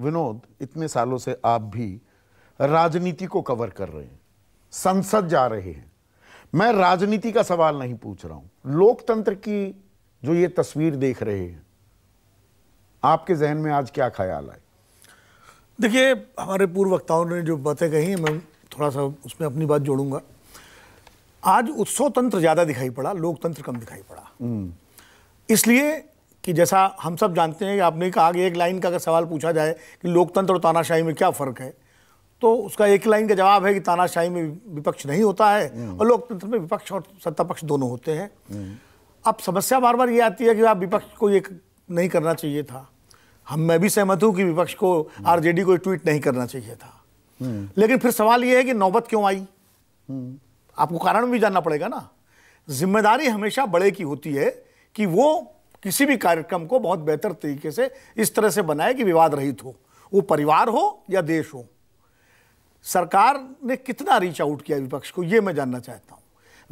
विनोद इतने सालों से आप भी राजनीति को कवर कर रहे हैं संसद जा रहे हैं मैं राजनीति का सवाल नहीं पूछ रहा हूं लोकतंत्र की जो ये तस्वीर देख रहे हैं आपके जहन में आज क्या ख्याल आए देखिए हमारे पूर्व वक्ताओं ने जो बातें कही मैं थोड़ा सा उसमें अपनी बात जोड़ूंगा आज उत्सव तंत्र ज़्यादा दिखाई पड़ा लोकतंत्र कम दिखाई पड़ा हम्म। इसलिए कि जैसा हम सब जानते हैं कि आपने कहा कि एक लाइन का अगर सवाल पूछा जाए कि लोकतंत्र और तानाशाही में क्या फ़र्क है तो उसका एक लाइन का जवाब है कि तानाशाही में विपक्ष नहीं होता है और लोकतंत्र में विपक्ष और सत्ता पक्ष दोनों होते हैं अब समस्या बार बार ये आती है कि आप विपक्ष को ये नहीं करना चाहिए था हम मैं भी सहमत हूँ कि विपक्ष को आरजेडी को ट्वीट नहीं करना चाहिए था लेकिन फिर सवाल ये है कि नौबत क्यों आई आपको कारण भी जानना पड़ेगा ना जिम्मेदारी हमेशा बड़े की होती है कि वो किसी भी कार्यक्रम को बहुत बेहतर तरीके से इस तरह से बनाए कि विवाद रहित हो वो परिवार हो या देश हो सरकार ने कितना रीच आउट किया विपक्ष को ये मैं जानना चाहता हूँ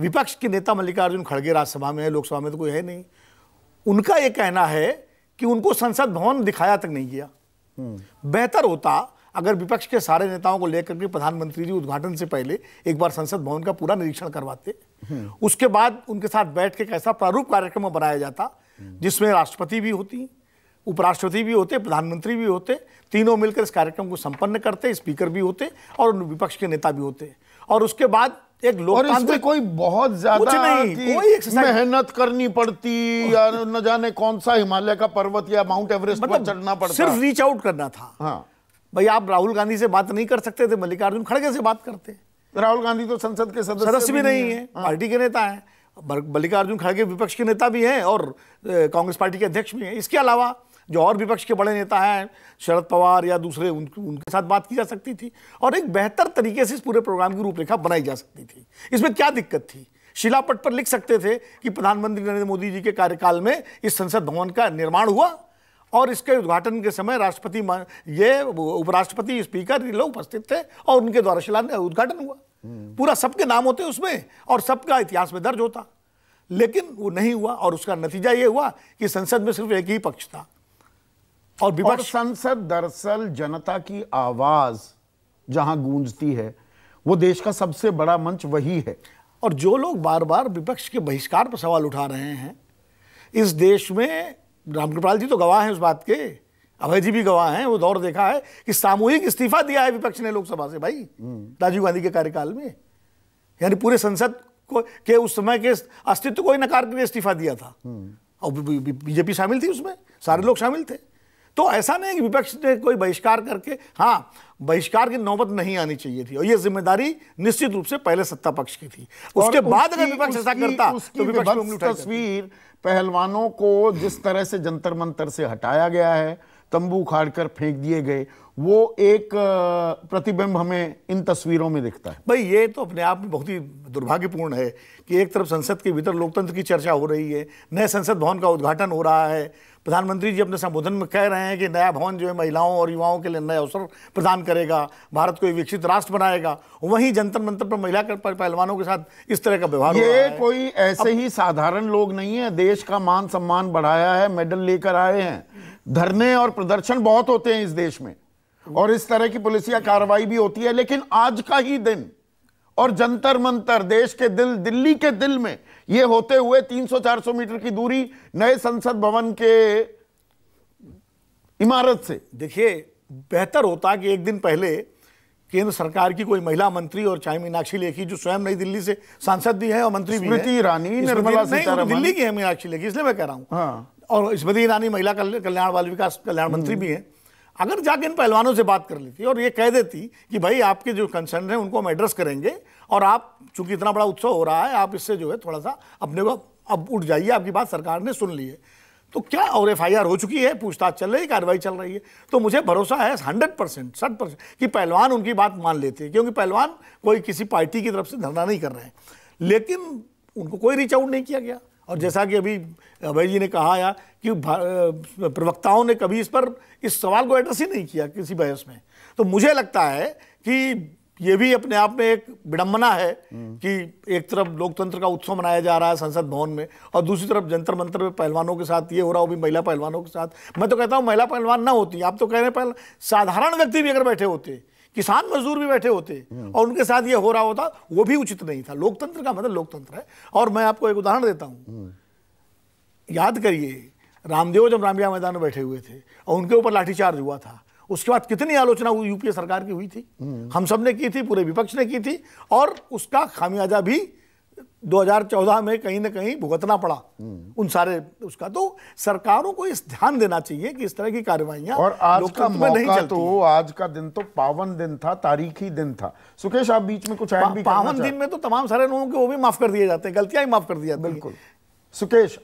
विपक्ष के नेता मल्लिकार्जुन खड़गे राज्यसभा में है लोकसभा में तो कोई है नहीं उनका ये कहना है कि उनको संसद भवन दिखाया तक नहीं गया हम्म। बेहतर होता अगर विपक्ष के सारे नेताओं को लेकर के प्रधानमंत्री जी उद्घाटन से पहले एक बार संसद भवन का पूरा निरीक्षण करवाते हम्म। उसके बाद उनके साथ बैठ के कैसा प्रारूप कार्यक्रम बनाया जाता हम्म। जिसमें राष्ट्रपति भी होती उपराष्ट्रपति भी होते प्रधानमंत्री भी होते तीनों मिलकर इस कार्यक्रम को संपन्न करते स्पीकर भी होते और विपक्ष के नेता भी होते और उसके बाद एक लोकतांत्रिक कोई बहुत ज्यादा नहीं कोई मेहनत करनी पड़ती या न जाने कौन सा हिमालय का पर्वत या माउंट एवरेस्ट मतलब पर चढ़ना पड़ता सिर्फ रीच आउट करना था हाँ। भाई आप राहुल गांधी से बात नहीं कर सकते थे मल्लिकार्जुन खड़गे से बात करते राहुल गांधी तो संसद के सदस्य भी नहीं है हाँ। पार्टी के नेता है मल्लिकार्जुन खड़गे विपक्ष के नेता भी हैं और कांग्रेस पार्टी के अध्यक्ष भी हैं इसके अलावा जो और विपक्ष के बड़े नेता हैं शरद पवार या दूसरे उन, उनके साथ बात की जा सकती थी और एक बेहतर तरीके से इस पूरे प्रोग्राम की रूपरेखा बनाई जा सकती थी इसमें क्या दिक्कत थी शिलापट पर लिख सकते थे कि प्रधानमंत्री नरेंद्र मोदी जी के कार्यकाल में इस संसद भवन का निर्माण हुआ और इसके उद्घाटन के समय राष्ट्रपति ये उपराष्ट्रपति स्पीकर ये लोग उपस्थित थे और उनके द्वारा शिला उद्घाटन हुआ पूरा सबके नाम होते उसमें और सबका इतिहास में दर्ज होता लेकिन वो नहीं हुआ और उसका नतीजा ये हुआ कि संसद में सिर्फ एक ही पक्ष था और विपक्ष संसद दरअसल जनता की आवाज जहां गूंजती है वो देश का सबसे बड़ा मंच वही है और जो लोग बार बार विपक्ष के बहिष्कार पर सवाल उठा रहे हैं इस देश में रामकृपाल जी तो गवाह हैं उस बात के अभय जी भी गवाह हैं वो दौर देखा है कि सामूहिक इस्तीफा दिया है विपक्ष ने लोकसभा से भाई राजीव गांधी के कार्यकाल में यानी पूरे संसद को के उस समय के अस्तित्व को ही नकार के इस्तीफा दिया था और बीजेपी शामिल थी उसमें सारे लोग शामिल थे तो ऐसा नहीं कि विपक्ष ने कोई बहिष्कार करके हाँ बहिष्कार की नौबत नहीं आनी चाहिए थी और यह जिम्मेदारी निश्चित रूप से पहले सत्ता पक्ष की थी उसके बाद अगर विपक्ष ऐसा करता तो विपक्ष तस्वीर पहलवानों को जिस तरह से जंतर मंतर से हटाया गया है तंबू उखाड़ कर फेंक दिए गए वो एक प्रतिबिंब हमें इन तस्वीरों में दिखता है भाई ये तो अपने आप में बहुत ही दुर्भाग्यपूर्ण है कि एक तरफ संसद के भीतर लोकतंत्र की चर्चा हो रही है नए संसद भवन का उद्घाटन हो रहा है प्रधानमंत्री जी अपने संबोधन में कह रहे हैं कि नया भवन जो है महिलाओं और युवाओं के लिए नए अवसर प्रदान करेगा भारत को एक विकसित राष्ट्र बनाएगा वहीं जंतर मंत्र पर महिला पहलवानों के साथ इस तरह का व्यवहार ये कोई ऐसे ही साधारण लोग नहीं है देश का मान सम्मान बढ़ाया है मेडल लेकर आए हैं धरने और प्रदर्शन बहुत होते हैं इस देश में और इस तरह की पुलिसिया कार्रवाई भी होती है लेकिन आज का ही दिन और जंतर मंतर देश के दिल दिल्ली के दिल में ये होते हुए 300-400 मीटर की दूरी नए संसद भवन के इमारत से देखिए बेहतर होता कि एक दिन पहले केंद्र सरकार की कोई महिला मंत्री और चाहे मीनाक्षी लेखी जो स्वयं नई दिल्ली से सांसद भी है और मंत्री भी है ईरानी निर्मला तो सीतारमण दिल्ली की है मीनाक्षी लेखी इसलिए मैं कह रहा हूँ हाँ और स्मृति ईरानी महिला कल्याण बाल विकास कल्याण मंत्री हम्म। भी हैं अगर जाके इन पहलवानों से बात कर लेती और ये कह देती कि भाई आपके जो कंसर्न हैं उनको हम एड्रेस करेंगे और आप चूंकि इतना बड़ा उत्सव हो रहा है आप इससे जो है थोड़ा सा अपने को अब उठ जाइए आपकी बात सरकार ने सुन ली है तो क्या और एफ हो चुकी है पूछताछ चल रही है कार्रवाई चल रही है तो मुझे भरोसा है हंड्रेड परसेंट सठ परसेंट कि पहलवान उनकी बात मान लेते हैं क्योंकि पहलवान कोई किसी पार्टी की तरफ से धरना नहीं कर रहे हैं लेकिन उनको कोई रीच आउट नहीं किया गया और जैसा कि अभी अभय जी ने कहा या कि प्रवक्ताओं ने कभी इस पर इस सवाल को एड्रेस ही नहीं किया किसी बहस में तो मुझे लगता है कि ये भी अपने आप में एक विडम्बना है कि एक तरफ लोकतंत्र का उत्सव मनाया जा रहा है संसद भवन में और दूसरी तरफ जंतर मंत्र में पहलवानों के साथ ये हो रहा हो भी महिला पहलवानों के साथ मैं तो कहता हूँ महिला पहलवान ना होती आप तो कह रहे हैं साधारण व्यक्ति भी अगर बैठे होते किसान मजदूर भी बैठे होते और उनके साथ ये हो रहा होता वो भी उचित नहीं था लोकतंत्र का मतलब लोकतंत्र है और मैं आपको एक उदाहरण देता हूं याद करिए रामदेव जब रामलीला मैदान में बैठे हुए थे और उनके ऊपर लाठीचार्ज हुआ था उसके बाद कितनी आलोचना यूपीए सरकार की हुई थी हम सब ने की थी पूरे विपक्ष ने की थी और उसका खामियाजा भी 2014 में कहीं ना कहीं भुगतना पड़ा हम्म। उन सारे उसका तो सरकारों को इस ध्यान देना चाहिए कि इस तरह की कार्रवाइयां और आज का मौका नहीं चलती तो आज का दिन तो पावन दिन था तारीखी दिन था सुकेश आप बीच में कुछ पा, भी पावन दिन में तो तमाम सारे लोगों के वो भी माफ कर दिए जाते हैं गलतियां ही माफ कर दिया बिल्कुल सुकेश